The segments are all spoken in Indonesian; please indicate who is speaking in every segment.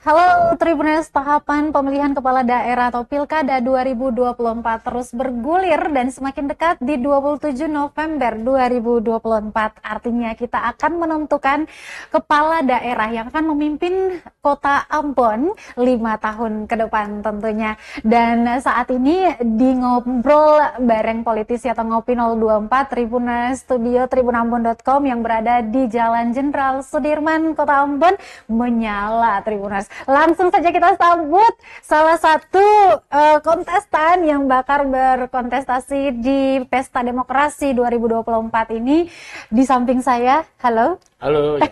Speaker 1: Halo Tribuners, tahapan pemilihan kepala daerah atau Pilkada 2024 terus bergulir dan semakin dekat di 27 November 2024. Artinya kita akan menentukan kepala daerah yang akan memimpin kota Ambon 5 tahun ke depan tentunya. Dan saat ini di ngobrol bareng politisi atau ngopi 024 Tribuners Studio tribunambon.com yang berada di Jalan Jenderal Sudirman, Kota Ambon menyala Tribuners. Langsung saja kita sambut salah satu uh, kontestan yang bakar berkontestasi di Pesta Demokrasi 2024 ini di samping saya. Halo.
Speaker 2: Halo. Ya.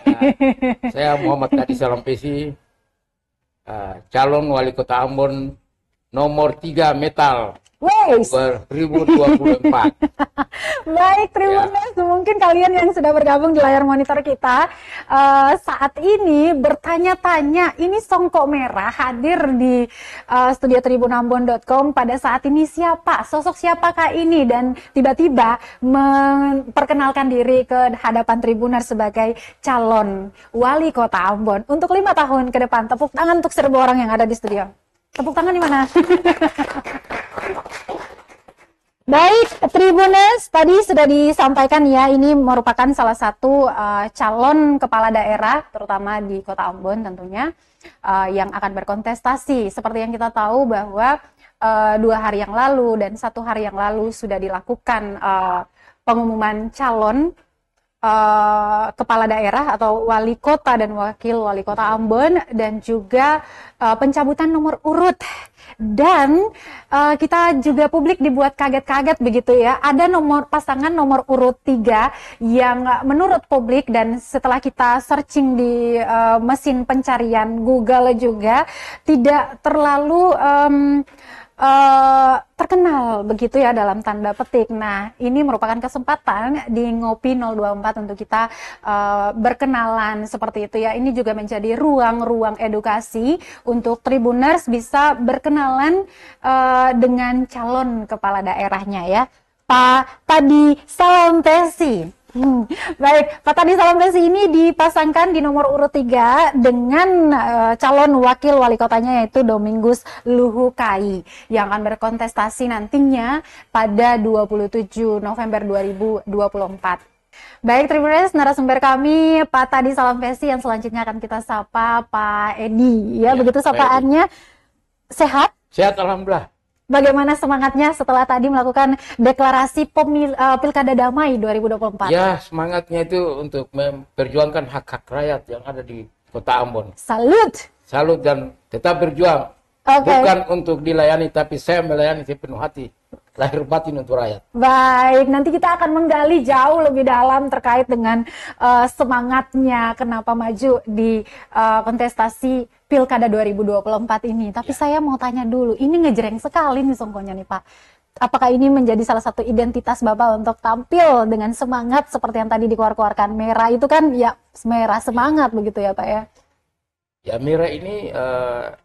Speaker 2: saya Muhammad Kadi Salampesi, uh, eh, calon wali kota Ambon nomor 3 metal. 2024.
Speaker 1: Baik, Tribuners, ya. mungkin kalian yang sudah bergabung di layar monitor kita uh, saat ini bertanya-tanya, ini songkok merah hadir di uh, studio tribunambon.com pada saat ini siapa, sosok siapakah ini dan tiba-tiba memperkenalkan diri ke hadapan Tribuner sebagai calon wali kota Ambon untuk lima tahun ke depan. Tepuk tangan untuk seribu orang yang ada di studio. Tepuk tangan di mana? Baik, Tribunes tadi sudah disampaikan ya, ini merupakan salah satu uh, calon kepala daerah, terutama di Kota Ambon tentunya, uh, yang akan berkontestasi. Seperti yang kita tahu bahwa uh, dua hari yang lalu dan satu hari yang lalu sudah dilakukan uh, pengumuman calon uh, kepala daerah atau wali kota dan wakil wali kota Ambon dan juga uh, pencabutan nomor urut dan uh, kita juga publik dibuat kaget-kaget begitu ya ada nomor pasangan nomor urut 3 yang menurut publik dan setelah kita searching di uh, mesin pencarian Google juga tidak terlalu um, uh, terkenal begitu ya dalam tanda petik. Nah, ini merupakan kesempatan di Ngopi 024 untuk kita uh, berkenalan seperti itu ya. Ini juga menjadi ruang-ruang edukasi untuk tribuners bisa berkenalan uh, dengan calon kepala daerahnya ya. Pak Tadi Salam Tesi. Hmm. Baik, Pak Tadi Salomresi ini dipasangkan di nomor urut 3 dengan uh, calon wakil wali kotanya yaitu Domingus Luhu Kai yang akan berkontestasi nantinya pada 27 November 2024. Baik, terima kasih narasumber kami Pak Tadi Salam Pesi yang selanjutnya akan kita sapa Pak Edi. Ya, ya begitu sapaannya. Sehat? Sehat, alhamdulillah bagaimana semangatnya setelah tadi melakukan deklarasi pemil, uh, pilkada damai 2024? Ya,
Speaker 2: semangatnya itu untuk memperjuangkan hak-hak rakyat yang ada di Kota Ambon. Salut. Salut dan tetap berjuang. Okay. Bukan untuk dilayani, tapi saya melayani sepenuh hati lahir batin untuk rakyat.
Speaker 1: Baik, nanti kita akan menggali jauh lebih dalam terkait dengan uh, semangatnya kenapa maju di uh, kontestasi Pilkada 2024 ini. Tapi ya. saya mau tanya dulu, ini ngejreng sekali nih songkonya nih Pak. Apakah ini menjadi salah satu identitas Bapak untuk tampil dengan semangat seperti yang tadi dikeluarkan merah itu kan ya merah semangat begitu ya Pak ya?
Speaker 2: Ya merah ini uh,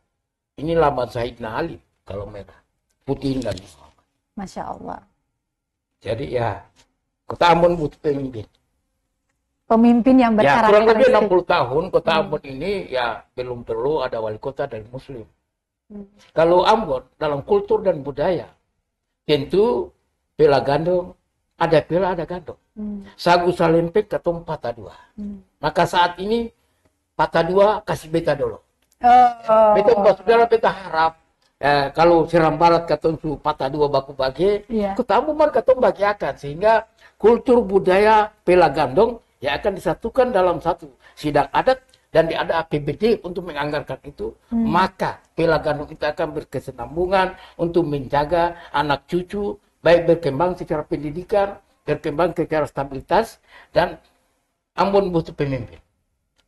Speaker 2: ini lamat Saidna Ali kalau merah. Putih dan
Speaker 1: Masya Allah.
Speaker 2: Jadi ya, Kota Ambon butuh pemimpin.
Speaker 1: Pemimpin yang ya, berkarakter. Ya, kurang lebih
Speaker 2: 60 tahun Kota hmm. Ambon ini ya belum perlu ada wali kota dari Muslim. Hmm. Kalau Ambon dalam kultur dan budaya, tentu bela gandong, ada bela ada gandong. Hmm. Sagu salimpik ketum patah dua. Hmm. Maka saat ini patah dua kasih beta dulu. Oh, oh. Beta buat saudara beta harap eh, kalau siram Barat kata su patah dua baku bagi, iya. yeah. mar kata bagi akan sehingga kultur budaya pela gandong yang akan disatukan dalam satu sidang adat dan ada APBD untuk menganggarkan itu, hmm. maka pela gandong kita akan berkesenambungan untuk menjaga anak cucu baik berkembang secara pendidikan, berkembang secara stabilitas dan Ambon butuh pemimpin.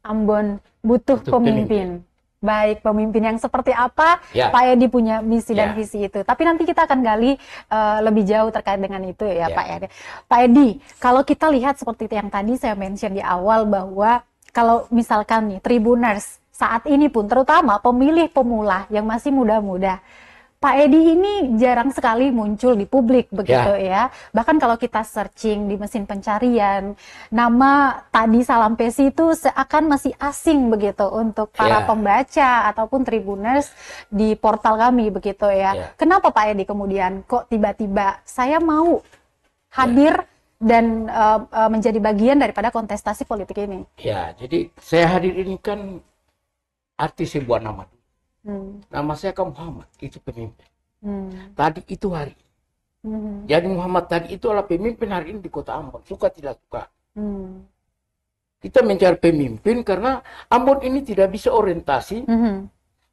Speaker 1: Ambon butuh, butuh pemimpin. pemimpin baik pemimpin yang seperti apa ya. Pak Edi punya misi ya. dan visi itu. Tapi nanti kita akan gali uh, lebih jauh terkait dengan itu ya, ya Pak Edi. Pak Edi, kalau kita lihat seperti yang tadi saya mention di awal bahwa kalau misalkan nih Tribuners saat ini pun terutama pemilih pemula yang masih muda-muda Pak Edi ini jarang sekali muncul di publik begitu ya. ya. Bahkan kalau kita searching di mesin pencarian, nama tadi Salam Pesi itu seakan masih asing begitu untuk para ya. pembaca ataupun tribuners di portal kami begitu ya. ya. Kenapa Pak Edi kemudian kok tiba-tiba saya mau ya. hadir ya. dan uh, uh, menjadi bagian daripada kontestasi politik ini?
Speaker 2: Ya, jadi saya hadir ini kan artis sebuah nama Hmm. nama saya kan Muhammad itu pemimpin hmm. tadi itu hari hmm. jadi Muhammad tadi itu adalah pemimpin hari ini di kota Ambon suka tidak suka hmm. kita mencari pemimpin karena Ambon ini tidak bisa orientasi hmm.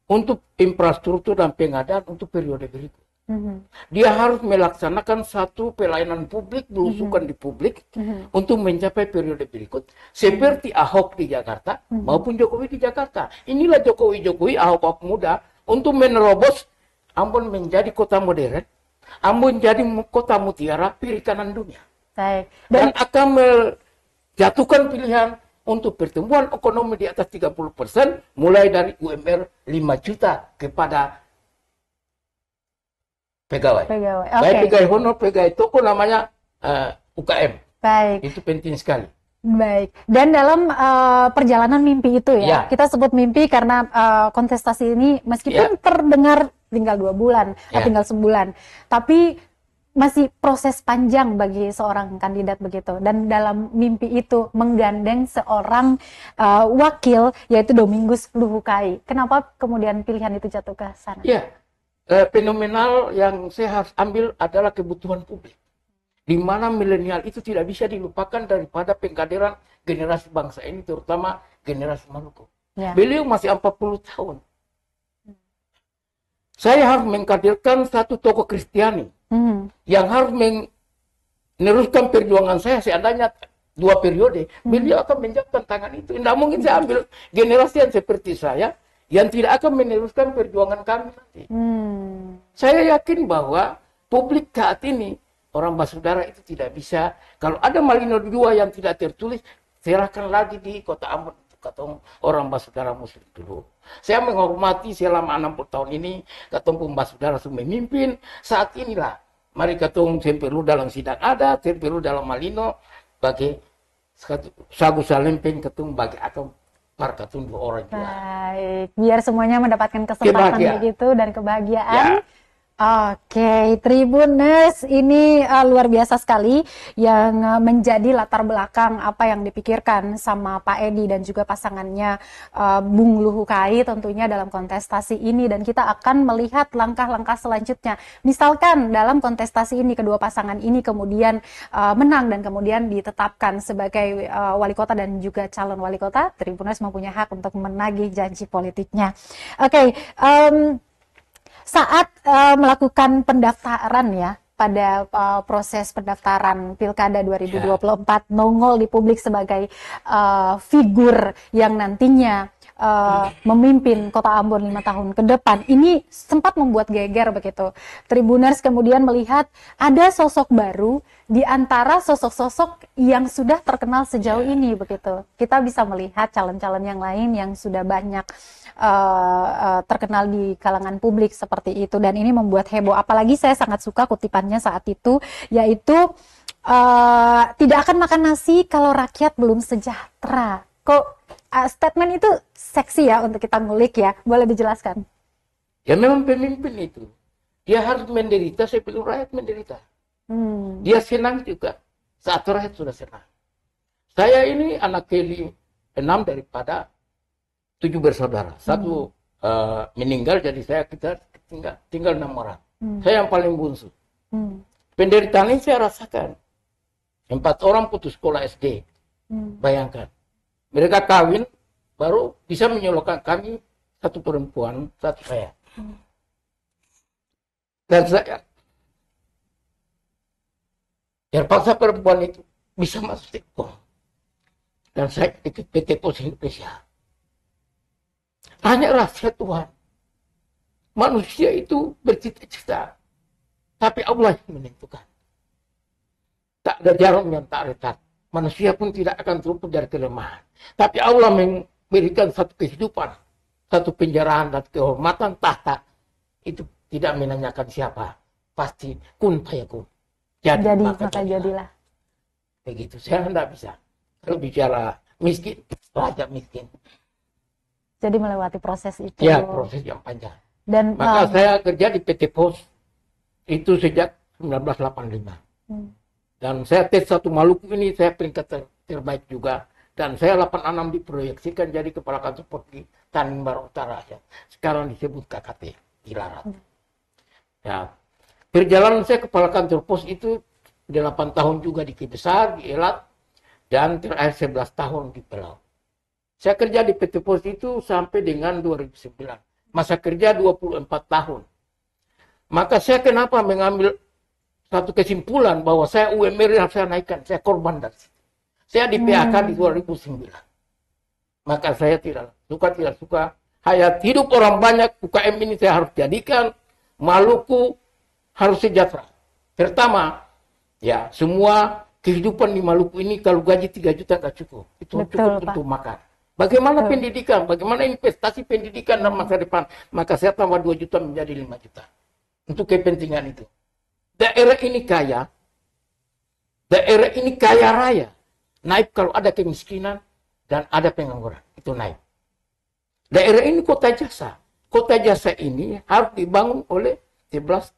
Speaker 2: untuk infrastruktur dan pengadaan untuk periode berikut Mm-hmm. Dia harus melaksanakan satu pelayanan publik, belusukan mm-hmm. di publik mm-hmm. untuk mencapai periode berikut, seperti mm-hmm. Ahok di Jakarta mm-hmm. maupun Jokowi di Jakarta. Inilah Jokowi Jokowi Ahok Ahok muda untuk menerobos Ambon menjadi kota modern, Ambon jadi kota mutiara perikanan dunia. Baik. Dan Baik. akan menjatuhkan pilihan untuk pertumbuhan ekonomi di atas 30 persen, mulai dari UMR 5 juta kepada pegawai.
Speaker 1: Pegawai. Okay. Baik pegawai honor,
Speaker 2: pegawai toko namanya uh, eh, UKM. Baik. Itu penting sekali.
Speaker 1: Baik. Dan dalam uh, perjalanan mimpi itu ya, ya, kita sebut mimpi karena uh, kontestasi ini meskipun ya. terdengar tinggal dua bulan, ya. tinggal sebulan, tapi masih proses panjang bagi seorang kandidat begitu. Dan dalam mimpi itu menggandeng seorang uh, wakil yaitu Domingus Luhukai. Kenapa kemudian pilihan itu jatuh ke sana?
Speaker 2: Ya, eh, fenomenal yang saya harus ambil adalah kebutuhan publik. Di mana milenial itu tidak bisa dilupakan daripada pengkaderan generasi bangsa ini, terutama generasi Maluku. Ya. Beliau masih 40 tahun. Saya harus mengkaderkan satu tokoh Kristiani hmm. yang harus meneruskan perjuangan saya seandainya dua periode, hmm. beliau akan menjawabkan tangan itu. Tidak mungkin saya ambil generasi yang seperti saya yang tidak akan meneruskan perjuangan kami nanti.
Speaker 1: Hmm.
Speaker 2: Saya yakin bahwa publik saat ini orang Basudara itu tidak bisa kalau ada Malino dua yang tidak tertulis serahkan lagi di kota Ambon katong orang Basudara Muslim dulu. Saya menghormati selama 60 tahun ini katong Basudara sudah memimpin saat inilah mari katong perlu dalam sidang ada perlu dalam Malino bagi sagu salempeng ketung bagi atom marga tunduk orang
Speaker 1: tua. Baik, biar semuanya mendapatkan kesempatan begitu dan kebahagiaan. Ya. Oke, Tribuners ini uh, luar biasa sekali yang uh, menjadi latar belakang apa yang dipikirkan sama Pak Edi dan juga pasangannya uh, Bung Luhukai tentunya dalam kontestasi ini dan kita akan melihat langkah-langkah selanjutnya. Misalkan dalam kontestasi ini kedua pasangan ini kemudian uh, menang dan kemudian ditetapkan sebagai uh, wali kota dan juga calon wali kota, Tribuners mempunyai hak untuk menagih janji politiknya. Oke, um, saat uh, melakukan pendaftaran ya pada uh, proses pendaftaran Pilkada 2024 yeah. nongol di publik sebagai uh, figur yang nantinya uh, memimpin kota Ambon lima tahun ke depan ini sempat membuat geger begitu. Tribuners kemudian melihat ada sosok baru di antara sosok-sosok yang sudah terkenal sejauh ya. ini begitu. Kita bisa melihat calon-calon yang lain yang sudah banyak uh, terkenal di kalangan publik seperti itu dan ini membuat heboh apalagi saya sangat suka kutipannya saat itu yaitu uh, tidak akan makan nasi kalau rakyat belum sejahtera kok uh, statement itu seksi ya untuk kita ngulik ya boleh dijelaskan
Speaker 2: ya memang pemimpin itu dia harus menderita saya perlu rakyat menderita hmm. dia senang juga saat rakyat sudah senang saya ini anak kelima enam daripada tujuh bersaudara. Hmm. Satu hmm. uh, meninggal, jadi saya kita tinggal tinggal enam orang. Hmm. Saya yang paling bungsu. Hmm. Penderitaan ini saya rasakan. Empat orang putus sekolah SD. Hmm. Bayangkan. Mereka kawin, baru bisa menyolokkan kami satu perempuan, satu saya. Hmm. Dan saya terpaksa perempuan itu bisa masuk TEKO. Dan saya ikut PT POS Indonesia. Tanya rahasia Tuhan. Manusia itu bercita-cita. Tapi Allah yang menentukan. Tak ada jarum yang tak retak. Manusia pun tidak akan terlupa dari kelemahan. Tapi Allah memberikan satu kehidupan. Satu penjaraan dan kehormatan tahta. Itu tidak menanyakan siapa. Pasti kun fayakun. Jadi, jadi maka, maka jadilah. Begitu. Saya tidak bisa. Kalau bicara miskin, raja miskin.
Speaker 1: Jadi melewati proses itu. Iya, proses yang panjang. Dan maka eh, saya
Speaker 2: kerja di PT Pos itu sejak 1985. Hmm. Dan saya tes satu Maluku ini saya peringkat ter terbaik juga. Dan saya 86 diproyeksikan jadi kepala kantor pos di Tanimbar Utara ya. Sekarang disebut KKT di Larat. Hmm. Ya, perjalanan saya kepala kantor pos itu 8 tahun juga di Kibesar, di Elat, dan terakhir 11 tahun di Pelau. Saya kerja di PT Pos itu sampai dengan 2009. Masa kerja 24 tahun. Maka saya kenapa mengambil satu kesimpulan bahwa saya UMR yang saya naikkan, saya korban dari situ. Saya di PHK hmm. di 2009. Maka saya tidak suka, tidak suka. Hayat hidup orang banyak, UKM ini saya harus jadikan. Maluku harus sejahtera. Pertama, ya semua kehidupan di Maluku ini kalau gaji 3 juta tak cukup. Itu Betul, cukup Pak. untuk makan. Bagaimana pendidikan, bagaimana investasi pendidikan dalam masa depan. Maka saya tambah 2 juta menjadi 5 juta. Untuk kepentingan itu. Daerah ini kaya.
Speaker 1: Daerah ini kaya raya.
Speaker 2: Naik kalau ada kemiskinan dan ada pengangguran. Itu naik. Daerah ini kota jasa. Kota jasa ini harus dibangun oleh 13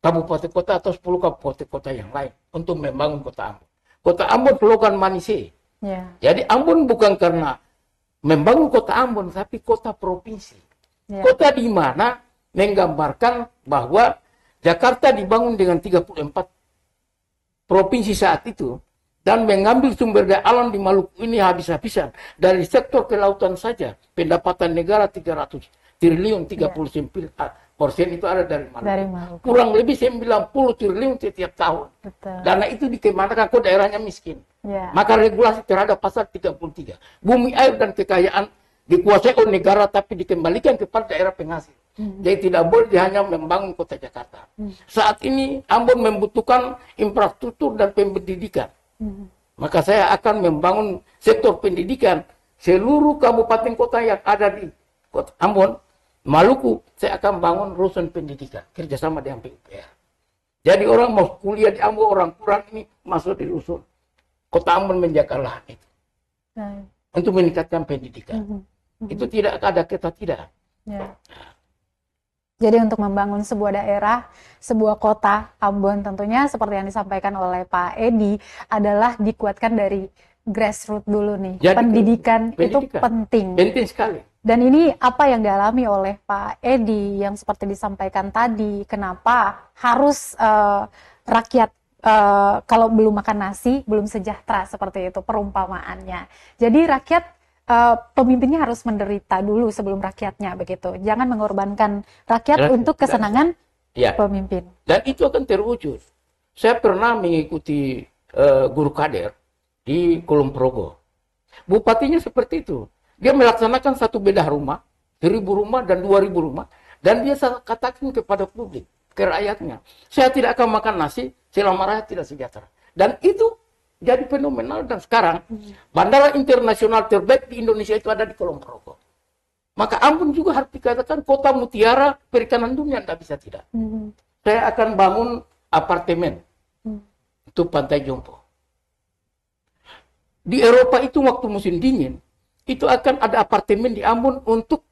Speaker 2: kabupaten kota atau 10 kabupaten kota yang lain untuk membangun kota Ambon. Kota Ambon pelukan manisi. Yeah. Jadi Ambon bukan karena membangun kota Ambon tapi kota provinsi. Ya. Kota di mana menggambarkan bahwa Jakarta dibangun dengan 34 provinsi saat itu dan mengambil sumber daya alam di Maluku ini habis-habisan dari sektor kelautan saja pendapatan negara 300 triliun 39 ya persen itu ada dari mana?
Speaker 1: dari Kurang
Speaker 2: lebih 90 triliun setiap tahun.
Speaker 1: Betul. Dana
Speaker 2: itu dikemanakan ke daerahnya miskin. Ya. Maka regulasi terhadap pasal 33. Bumi air dan kekayaan dikuasai oleh negara tapi dikembalikan kepada daerah penghasil. Hmm. Jadi tidak boleh hanya membangun kota Jakarta. Hmm. Saat ini Ambon membutuhkan infrastruktur dan pendidikan. Hmm. Maka saya akan membangun sektor pendidikan seluruh kabupaten kota yang ada di kota Ambon Maluku, saya akan bangun rusun pendidikan kerjasama dengan PUPR. Jadi orang mau kuliah di Ambon, orang kurang ini masuk di rusun. Kota Ambon menjaga lahan itu. Nah. Untuk meningkatkan pendidikan.
Speaker 1: Mm -hmm. Mm -hmm. Itu
Speaker 2: tidak ada kita tidak.
Speaker 1: Yeah. Jadi untuk membangun sebuah daerah, sebuah kota Ambon tentunya seperti yang disampaikan oleh Pak Edi adalah dikuatkan dari grassroots dulu nih. Jadi, pendidikan, pendidikan itu penting. Penting sekali. Dan ini apa yang dialami oleh Pak Edi yang seperti disampaikan tadi, kenapa harus uh, rakyat uh, kalau belum makan nasi belum sejahtera seperti itu perumpamaannya. Jadi rakyat uh, pemimpinnya harus menderita dulu sebelum rakyatnya begitu. Jangan mengorbankan rakyat dan, untuk kesenangan dan, ya. pemimpin.
Speaker 2: Dan itu akan terwujud. Saya pernah mengikuti uh, guru kader di Kulon Progo. Bupatinya seperti itu dia melaksanakan satu bedah rumah, seribu rumah dan dua ribu rumah, dan dia katakan kepada publik, ke rakyatnya, saya tidak akan makan nasi selama rakyat tidak sejahtera. Dan itu jadi fenomenal dan sekarang hmm. bandara internasional terbaik di Indonesia itu ada di Kolom Progo. Maka ampun juga harus dikatakan kota mutiara perikanan dunia, tidak bisa tidak. Hmm. Saya akan bangun apartemen mm. untuk Pantai Jompo. Di Eropa itu waktu musim dingin, itu akan ada apartemen di Ambon untuk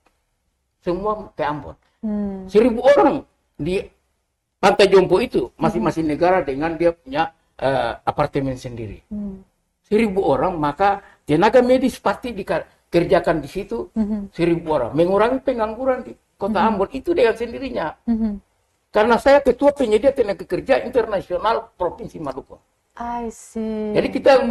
Speaker 2: semua ke Ambon. Hmm. Seribu orang di Pantai Jompo itu masing-masing negara dengan dia punya uh, apartemen sendiri. Hmm. Seribu orang maka tenaga medis pasti dikerjakan di situ hmm. seribu orang mengurangi pengangguran di kota hmm. Ambon itu dengan sendirinya. Hmm. Karena saya ketua penyedia tenaga kerja internasional provinsi Maluku.
Speaker 1: I see. Jadi kita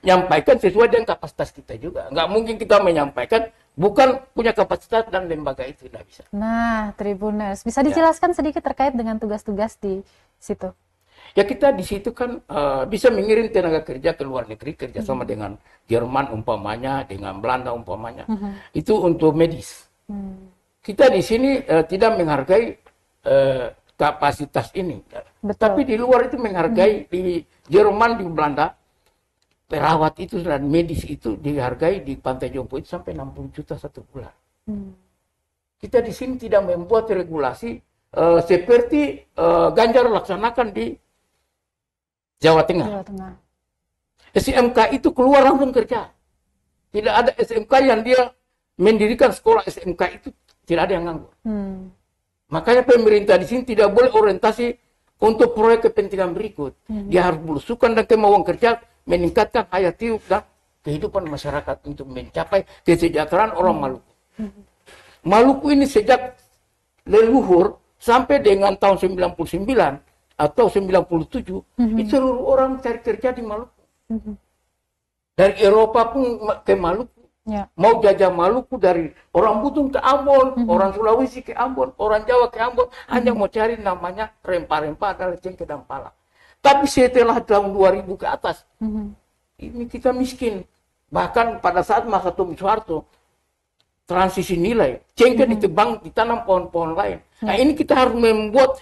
Speaker 2: nyampaikan sesuai dengan kapasitas kita juga. Nggak mungkin kita menyampaikan bukan punya kapasitas dan lembaga itu tidak bisa.
Speaker 1: Nah, Tribuners, bisa ya. dijelaskan ya. sedikit terkait dengan tugas-tugas di situ? Ya
Speaker 2: kita di situ kan uh, bisa mengirim tenaga kerja ke luar negeri kerjasama mm hmm. dengan Jerman umpamanya, dengan Belanda umpamanya. Mm hmm. Itu untuk medis. Hmm. Kita di sini uh, tidak menghargai uh, kapasitas ini. Betul. Tapi di luar itu menghargai mm hmm. di Jerman di Belanda perawat itu dan medis itu dihargai di Pantai Jompo itu sampai 60 juta satu bulan. Hmm. Kita di sini tidak membuat regulasi uh, seperti uh, Ganjar laksanakan di
Speaker 1: Jawa Tengah. Jawa Tengah.
Speaker 2: SMK itu keluar langsung kerja. Tidak ada SMK yang dia mendirikan sekolah SMK itu tidak ada yang nganggur. Hmm. Makanya pemerintah di sini tidak boleh orientasi untuk proyek kepentingan berikut. Hmm. Dia harus berusukan dan kemauan kerja meningkatkan hayat hidup dan kehidupan masyarakat untuk mencapai kesejahteraan orang hmm. Maluku. Maluku ini sejak leluhur sampai dengan tahun 99 atau 97 hmm. itu seluruh orang cari kerja di Maluku. Hmm. Dari Eropa pun ke Maluku. Yeah. Mau jajah Maluku dari orang Butung ke Ambon, mm -hmm. orang Sulawesi ke Ambon, orang Jawa ke Ambon, mm -hmm. hanya mau cari namanya rempah-rempah ke dalam pala. Tapi setelah tahun 2000 ke atas, mm-hmm. ini kita miskin. Bahkan pada saat masa Tom Soeharto, transisi nilai, cengkeh mm-hmm. ditebang, ditanam pohon-pohon lain. Mm-hmm. Nah iya. ini kita harus membuat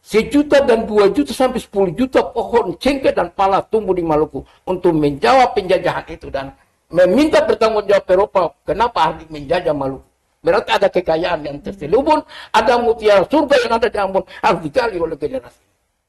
Speaker 2: sejuta dan dua juta sampai sepuluh juta pohon cengkeh dan pala tumbuh di Maluku untuk menjawab penjajahan itu dan meminta bertanggung jawab Eropa kenapa harus menjajah Maluku. Berarti ada kekayaan yang terselubung, ada mutiara surga yang ada di Ambon harus digali oleh generasi.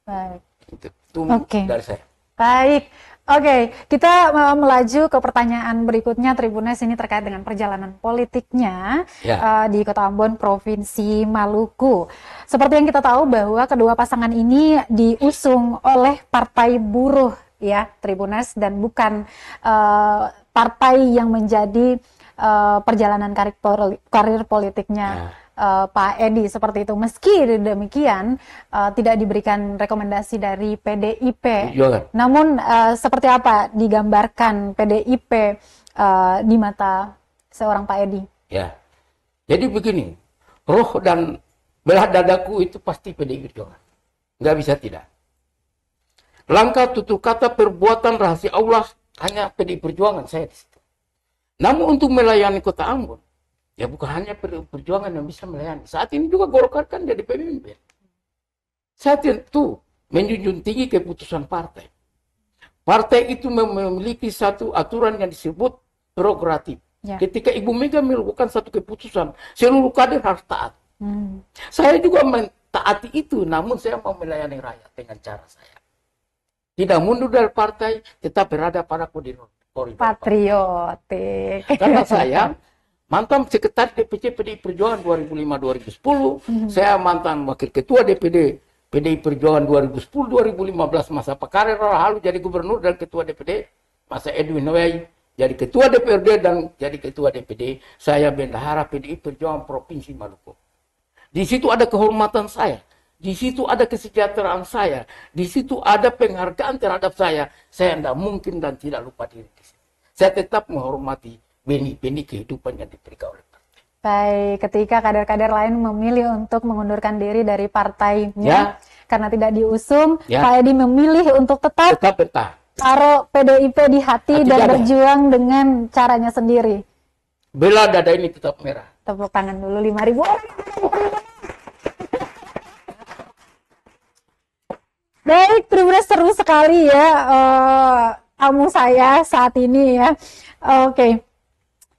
Speaker 2: Baik. Gitu. Itu okay. dari saya.
Speaker 1: Baik. Oke, okay, kita eh, melaju ke pertanyaan berikutnya Tribuners ini terkait dengan perjalanan politiknya ya. uh, di Kota Ambon, Provinsi Maluku. Seperti yang kita tahu bahwa kedua pasangan ini diusung oleh Partai Buruh ya, Tribuners dan bukan uh, partai yang menjadi uh, perjalanan karir, politiknya. Ya uh, Pak Edi seperti itu. Meski demikian uh, tidak diberikan rekomendasi dari PDIP, Yolah. Kan? namun uh, seperti apa digambarkan PDIP uh, di mata seorang Pak Edi?
Speaker 2: Ya, jadi begini, roh dan belah dadaku itu pasti PDIP juga. nggak bisa tidak. Langkah tutur kata perbuatan rahasia Allah hanya PDI Perjuangan saya di situ. Namun untuk melayani kota Ambon, Ya bukan hanya perjuangan yang bisa melayani. Saat ini juga Golkar kan jadi pemimpin. Saya tentu menjunjung tinggi keputusan partai. Partai itu memiliki satu aturan yang disebut prerogatif. Ya. Ketika Ibu Mega melakukan satu keputusan, seluruh kader harus taat. Hmm. Saya juga mentaati itu, namun saya mau melayani rakyat dengan cara saya. Tidak mundur dari partai, tetap berada pada koridor.
Speaker 1: Patriotik. Karena saya
Speaker 2: mantan sekretaris DPC PDI Perjuangan 2005-2010,
Speaker 1: hmm. saya mantan
Speaker 2: wakil ketua DPD PDI Perjuangan 2010-2015 masa Pak Karir Rahalu jadi gubernur dan ketua DPD, masa Edwin Wei jadi ketua DPRD dan jadi ketua DPD, saya bendahara PDI Perjuangan Provinsi Maluku. Di situ ada kehormatan saya, di situ ada kesejahteraan saya, di situ ada penghargaan terhadap saya. Saya tidak mungkin dan tidak lupa diri. Saya tetap menghormati benih-benih kehidupan yang diberikan oleh
Speaker 1: Baik, ketika kader-kader lain memilih untuk mengundurkan diri dari partainya ya. karena tidak diusung, ya. Pak Edi memilih untuk tetap tetap bertahan. Taruh PDIP di hati Hati dan dada. berjuang dengan caranya sendiri.
Speaker 2: Bela dada ini tetap merah.
Speaker 1: Tepuk tangan dulu 5000 orang. Baik, terus seru sekali ya uh, saya saat ini ya. Oke. Okay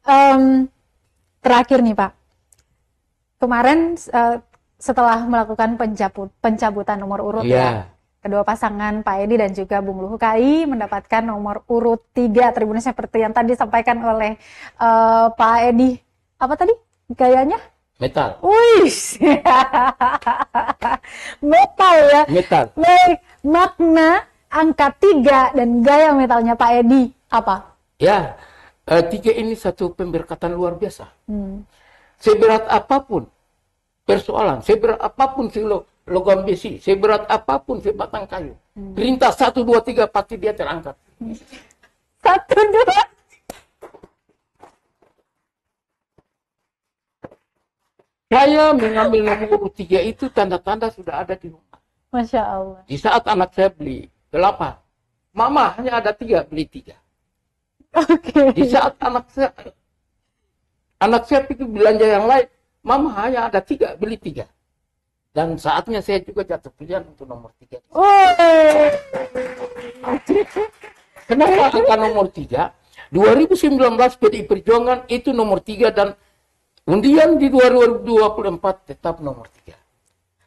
Speaker 1: um, terakhir nih Pak, kemarin uh, setelah melakukan pencabut, pencabutan nomor urut yeah. ya, kedua pasangan Pak Edi dan juga Bung Luhu KI mendapatkan nomor urut tiga tribunnya seperti yang tadi disampaikan oleh uh, Pak Edi. Apa tadi gayanya? Metal. Wih, metal ya. Metal. Baik, makna angka tiga dan gaya metalnya Pak Edi apa?
Speaker 2: Ya, uh, tiga ini satu pemberkatan luar biasa. Hmm. Seberat apapun persoalan, seberat apapun si logam besi, seberat apapun si batang kayu, hmm. perintah satu dua tiga pasti dia terangkat. Hmm. Satu dua. Saya mengambil nomor tiga itu tanda-tanda sudah ada di rumah.
Speaker 1: Masya Allah.
Speaker 2: Di saat anak saya beli kelapa, mama hanya ada tiga beli tiga. Okay. Di saat anak saya anak saya pikir belanja yang lain, mama hanya ada tiga, beli tiga. Dan saatnya saya juga jatuh pilihan untuk nomor tiga. Oh. Kenapa angka nomor tiga? 2019 PDI Perjuangan itu nomor tiga dan undian di 2024 tetap nomor tiga.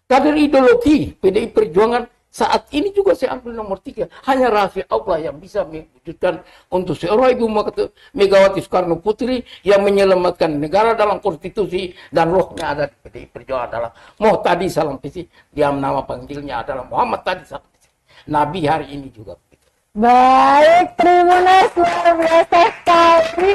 Speaker 2: Kader ideologi PDI Perjuangan saat ini juga saya ambil nomor tiga. Hanya rahasia Allah yang bisa mewujudkan untuk seorang Ibu Megawati Soekarno Putri yang menyelamatkan negara dalam konstitusi dan rohnya ada di PDI Perjuangan adalah Moh tadi salam pisi. Dia nama panggilnya adalah Muhammad tadi salam pisi. Nabi hari ini juga.
Speaker 1: Baik, Tribunas luar biasa sekali.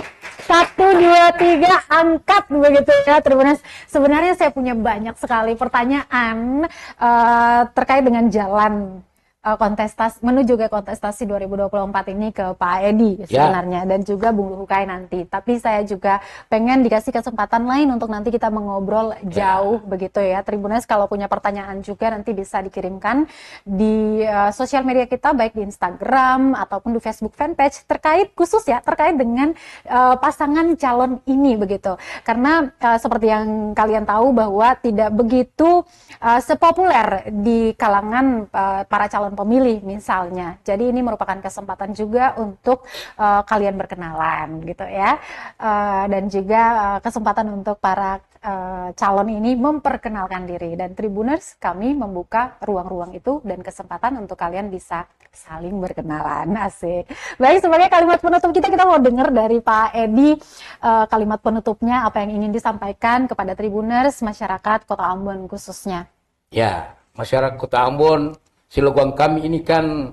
Speaker 1: Satu, dua, tiga, angkat begitu ya Tribunas. Sebenarnya saya punya banyak sekali pertanyaan uh, terkait dengan jalan Eh, kontestasi menuju ke kontestasi 2024 ini ke Pak Edi ya. sebenarnya ya. dan juga Bung Hukai nanti. Tapi saya juga pengen dikasih kesempatan lain untuk nanti kita mengobrol ya. jauh ya. begitu ya. Tribunnews kalau punya pertanyaan juga nanti bisa dikirimkan di uh, sosial media kita baik di Instagram ataupun di Facebook fanpage terkait khusus ya terkait dengan uh, pasangan calon ini begitu. Karena uh, seperti yang kalian tahu bahwa tidak begitu uh, sepopuler di kalangan uh, para calon pemilih misalnya. Jadi ini merupakan kesempatan juga untuk uh, kalian berkenalan gitu ya. Uh, dan juga uh, kesempatan untuk para uh, calon ini memperkenalkan diri dan Tribuners kami membuka ruang-ruang itu dan kesempatan untuk kalian bisa saling berkenalan. Asik. Baik, sebagai kalimat penutup kita kita mau dengar dari Pak Edi uh, kalimat penutupnya apa yang ingin disampaikan kepada Tribuners masyarakat Kota Ambon khususnya.
Speaker 2: Ya, masyarakat Kota Ambon Silogon kami ini kan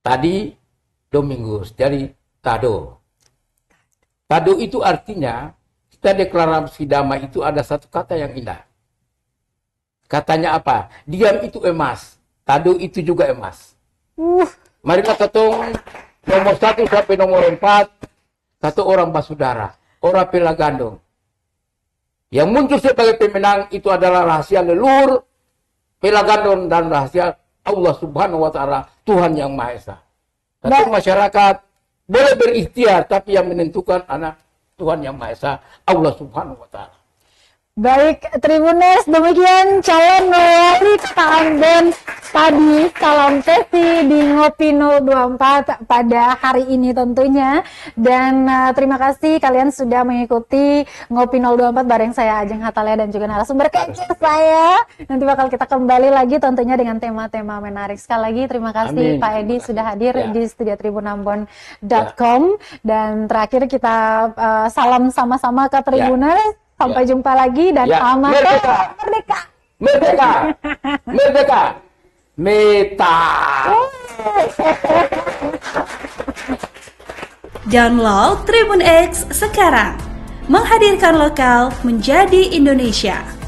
Speaker 2: tadi Domingus dari Tado. Tado itu artinya kita deklarasi damai itu ada satu kata yang indah. Katanya apa? Diam itu emas. Tado itu juga emas. Uh. kita ketung nomor satu sampai nomor empat. Satu orang basudara. Orang pelagandung. Yang muncul sebagai pemenang itu adalah rahasia leluhur pelagadon dan rahasia Allah Subhanahu wa taala, Tuhan yang Maha Esa. Tapi nah. masyarakat boleh berikhtiar tapi yang menentukan anak Tuhan yang Maha Esa, Allah Subhanahu wa taala.
Speaker 1: Baik, Tribuners, demikian calon wali Kota Ambon tadi calon Teti di Ngopi 024 pada hari ini tentunya. Dan uh, terima kasih kalian sudah mengikuti Ngopi 024 bareng saya Ajeng Hatalia dan juga narasumber kece saya. Nanti bakal kita kembali lagi tentunya dengan tema-tema menarik. Sekali lagi terima kasih Amin. Pak Edi sudah hadir ya. di studio tribunambon.com. Ya. Dan terakhir kita uh, salam sama-sama ke ya. Tribuners. Ya Sampai ya. jumpa lagi dan ya. selamat oh, merdeka. Merdeka.
Speaker 2: Merdeka. Merdeka. Meta.
Speaker 1: Download Tribun X sekarang. Menghadirkan lokal menjadi Indonesia.